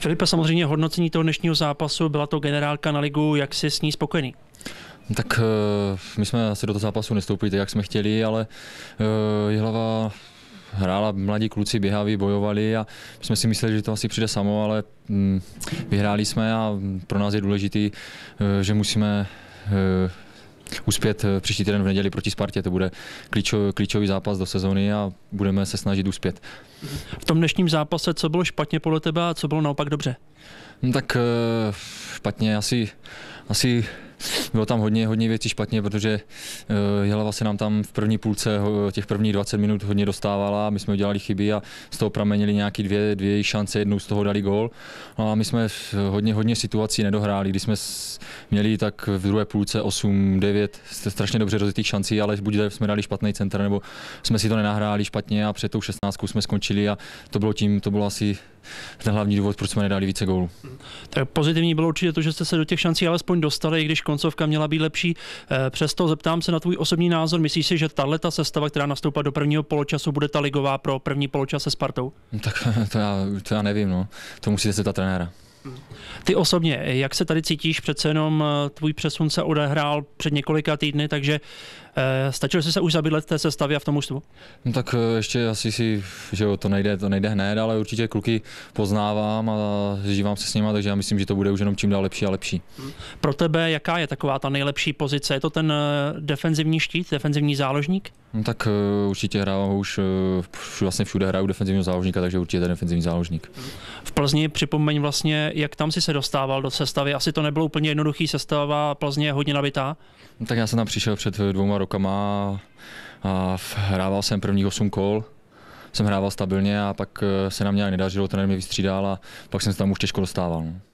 Filipe, samozřejmě hodnocení toho dnešního zápasu, byla to generálka na ligu, jak jsi s ní spokojený? Tak eh, my jsme asi do toho zápasu nestoupili tak, jak jsme chtěli, ale eh, Jihlava hrála, mladí kluci běhaví, bojovali a my jsme si mysleli, že to asi přijde samo, ale mm, vyhráli jsme a pro nás je důležitý, eh, že musíme uspět eh, příští týden v neděli proti Spartě. To bude klíčový, klíčový zápas do sezóny a budeme se snažit uspět. V tom dnešním zápase, co bylo špatně podle tebe a co bylo naopak dobře? No, tak eh, špatně asi, asi bylo tam hodně, hodně věcí špatně, protože eh, Jelava se nám tam v první půlce eh, těch prvních 20 minut hodně dostávala, my jsme udělali chyby a z toho pramenili nějaké dvě, dvě šance, jednu z toho dali gól. No a my jsme hodně, hodně situací nedohráli, když jsme měli tak v druhé půlce 8, 9 strašně dobře rozitých šancí, ale buď jsme dali špatný center, nebo jsme si to nenahráli špatně a před tou 16 jsme skončili a to bylo tím, to bylo asi ten hlavní důvod, proč jsme nedali více gólů. Tak pozitivní bylo určitě to, že jste se do těch šancí alespoň dostali, i když koncovka měla být lepší. Eh, přesto zeptám se na tvůj osobní názor. Myslíš si, že tahle ta sestava, která nastoupila do prvního poločasu, bude ta ligová pro první poločas se Spartou? No tak to já, to já nevím, no. To musíte se ta trenéra. Ty osobně, jak se tady cítíš? Přece jenom eh, tvůj přesun se odehrál před několika týdny, takže Eh, stačilo jsi se už zabydlet té sestavě a v tom ústvu? No tak eh, ještě asi si, že jo, to nejde, to nejde hned, ale určitě kluky poznávám a žívám se s nimi, takže já myslím, že to bude už jenom čím dál lepší a lepší. Mm-hmm. Pro tebe jaká je taková ta nejlepší pozice? Je to ten eh, defenzivní štít, defenzivní záložník? No tak určitě hrávám už vlastně všude hraju defenzivního záložníka, takže určitě ten defenzivní záložník. Mm-hmm. V Plzni připomeň vlastně, jak tam si se dostával do sestavy. Asi to nebylo úplně jednoduchý sestava, Plzně je hodně nabitá. No tak já jsem tam přišel před dvouma rokama a hrával jsem prvních 8 kol, jsem hrával stabilně a pak eh, se na mě nedařilo, trenér mě vystřídal a pak jsem se tam už těžko dostával. No.